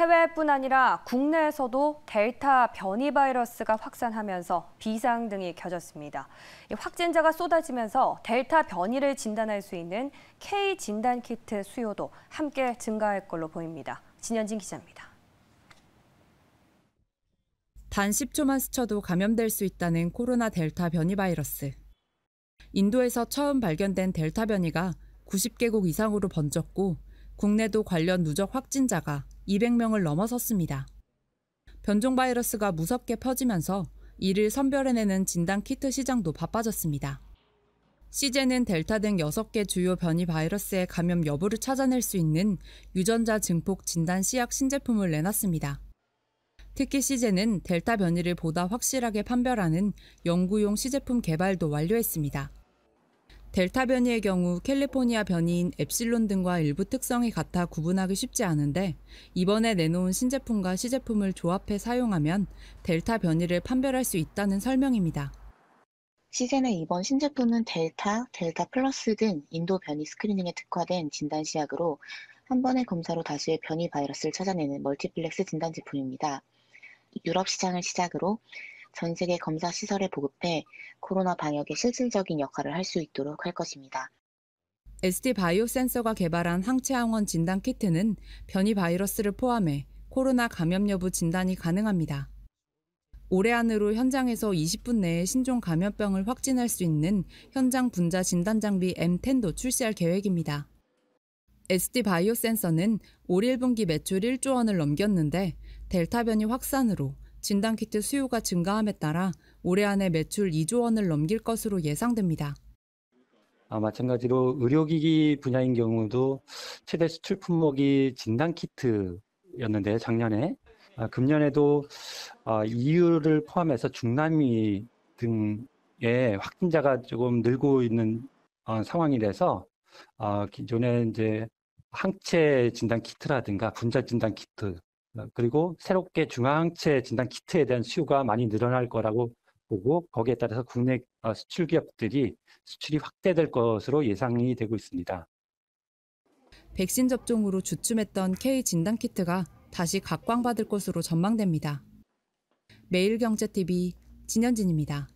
해외뿐 아니라 국내에서도 델타 변이 바이러스가 확산하면서 비상 등이 켜졌습니다. 확진자가 쏟아지면서 델타 변이를 진단할 수 있는 K 진단 키트 수요도 함께 증가할 걸로 보입니다. 진현진 기자입니다. 단 10초만 스쳐도 감염될 수 있다는 코로나 델타 변이 바이러스. 인도에서 처음 발견된 델타 변이가 90개국 이상으로 번졌고 국내도 관련 누적 확진자가 200명을 넘어섰습니다. 변종 바이러스가 무섭게 퍼지면서 이를 선별해내는 진단 키트 시장도 바빠졌습니다. 시제는 델타 등 6개 주요 변이 바이러스의 감염 여부를 찾아낼 수 있는 유전자 증폭 진단 시약 신제품을 내놨습니다. 특히 시제는 델타 변이를 보다 확실하게 판별하는 연구용 시제품 개발도 완료했습니다. 델타 변이의 경우 캘리포니아 변이인 엡실론 등과 일부 특성이 같아 구분하기 쉽지 않은데 이번에 내놓은 신제품과 시제품을 조합해 사용하면 델타 변이를 판별할 수 있다는 설명입니다. 시젠의 이번 신제품은 델타, 델타 플러스 등 인도 변이 스크리닝에 특화된 진단 시약으로 한 번의 검사로 다수의 변이 바이러스를 찾아내는 멀티플렉스 진단 제품입니다. 유럽 시장을 시작으로 전 세계 검사 시설에 보급해 코로나 방역에 실질적인 역할을 할 수 있도록 할 것입니다. s t 바이오 센서가 개발한 항체항원 진단 키트는 변이 바이러스를 포함해 코로나 감염 여부 진단이 가능합니다. 올해 안으로 현장에서 20분 내에 신종 감염병을 확진할 수 있는 현장 분자 진단 장비 M10도 출시할 계획입니다. s t 바이오 센서는 올 1분기 매출 1조 원을 넘겼는데 델타 변이 확산으로 진단키트 수요가 증가함에 따라 올해 안에 매출 2조 원을 넘길 것으로 예상됩니다. 아, 마찬가지로 의료기기 분야인 경우도 최대 수출 품목이 진단키트였는데 작년에 아, 금년에도 아, EU를 포함해서 중남미 등의 확진자가 조금 늘고 있는 어, 상황이 돼서 어, 기존에 이제 항체 진단 키트라든가 분자 진단 키트 음. 그리고 새롭게 중앙체 진단 키트에 대한 수요가 많이 늘어날 거라고 보고 거기에 따라서 국내 어, 수출 기업들이 수출이 확대될 것으로 예상이 되고 있습니다. 백신 접종으로 주춤했던 K 진단 키트가 다시 각광받을 것으로 전망됩니다. 매일경제TV 진현진입니다.